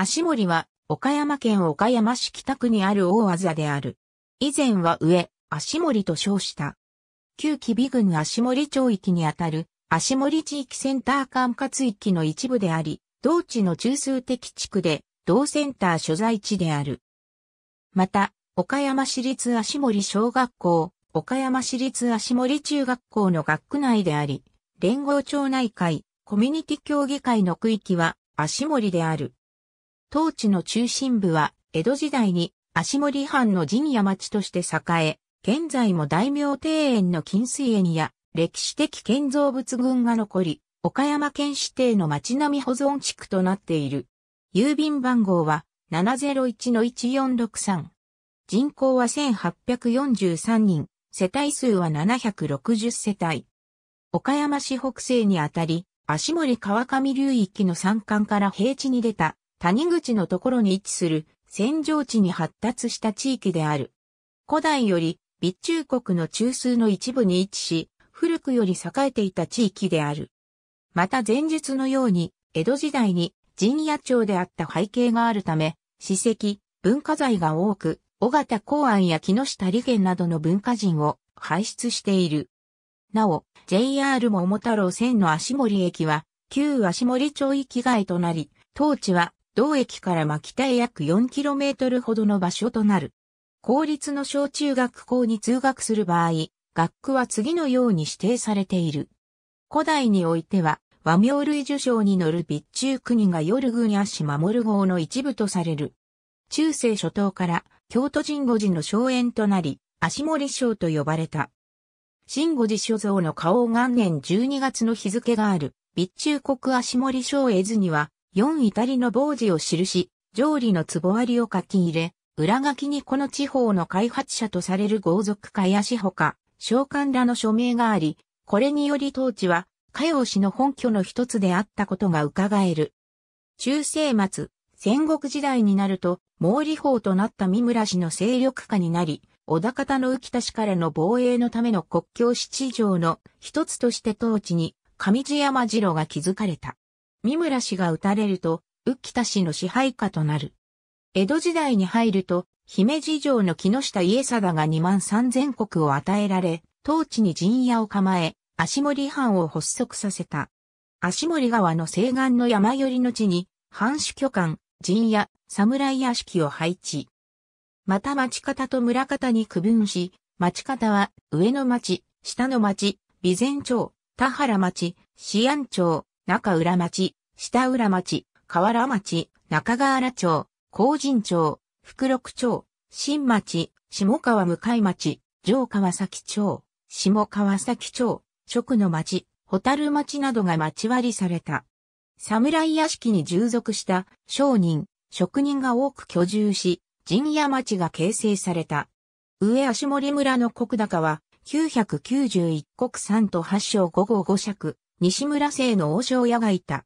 足森は、岡山県岡山市北区にある大技である。以前は上、足森と称した。旧吉備郡足森町域にあたる、足森地域センター管轄域の一部であり、同地の中枢的地区で、同センター所在地である。また、岡山市立足森小学校、岡山市立足森中学校の学区内であり、連合町内会、コミュニティ協議会の区域は足森である。当地の中心部は、江戸時代に足森藩の陣屋町として栄え、現在も大名庭園の金水園や歴史的建造物群が残り、岡山県指定の町並み保存地区となっている。郵便番号は701-1463。人口は1843人、世帯数は760世帯。岡山市北西にあたり、足森川上流域の山間から平地に出た谷口のところに位置する戦場地に発達した地域である。古代より備中国の中枢の一部に位置し、古くより栄えていた地域である。また前述のように、江戸時代に陣屋町であった背景があるため、史跡、文化財が多く、尾形公安や木下利元などの文化人を輩出している。なお、JR 桃太郎線の足森駅は、旧足森町域外となり、当地は同駅から牧田へ約 4km ほどの場所となる。公立の小中学校に通学する場合、学区は次のように指定されている。古代においては、和名類受賞に乗る備中国が夜軍や市守号の一部とされる。中世初頭から京都神護寺の荘園となり、足森省と呼ばれた。神護寺所蔵の花王元年12月の日付がある、備中国足森省絵図には、4イタリの傍事を記し、上理の壺割りを書き入れ、裏書きにこの地方の開発者とされる豪族家やしほか、召喚らの署名があり、これにより当地は、歌謡氏の本拠の一つであったことが伺える。中世末、戦国時代になると、毛利法となった三村氏の勢力下になり、小田方の浮田氏からの防衛のための国境七条の一つとして当地に上地山城が築かれた。三村氏が討たれると、浮田氏の支配下となる。江戸時代に入ると、姫路城の木下家貞が2万3000石を与えられ、当地に陣屋を構え、足森藩を発足させた。足森川の西岸の山寄りの地に、藩主巨官、陣屋、侍屋敷を配置。また町方と村方に区分し、町方は上の町、下の町、備前町、田原町、市安町、中浦町、下浦町、河原町、中河原町、高神町、福禄町、新町、下川向町、上川崎町、下川崎町、職の町、蛍町などが町割りされた。侍屋敷に従属した商人、職人が多く居住し、陣屋町が形成された。上足森村の国高は、991国3都8章5号5尺、西村姓の王将屋がいた。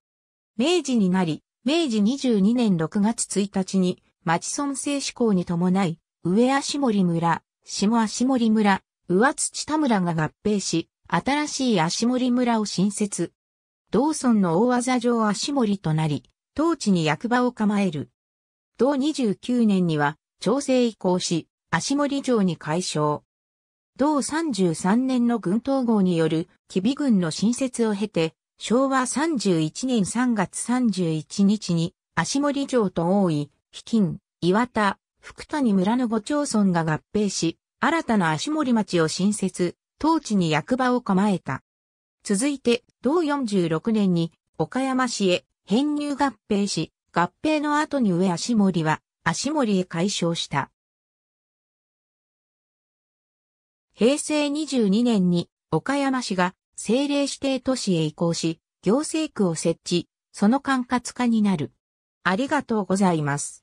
明治になり、明治22年6月1日に、町村政志向に伴い、上足森村、下足森村、上土田村が合併し、新しい足森村を新設。同村の大技場足森となり、当地に役場を構える。同29年には、調整移行し、足森城に改称。同33年の軍統合による吉備軍の新設を経て、昭和31年3月31日に、足森城と大井、比金、岩田、福谷村の五町村が合併し、新たな足森町を新設、当地に役場を構えた。続いて、同46年に、岡山市へ編入合併し、合併の後に上足森は、足森へ解消した。平成22年に岡山市が政令指定都市へ移行し、行政区を設置、その管轄下になる。ありがとうございます。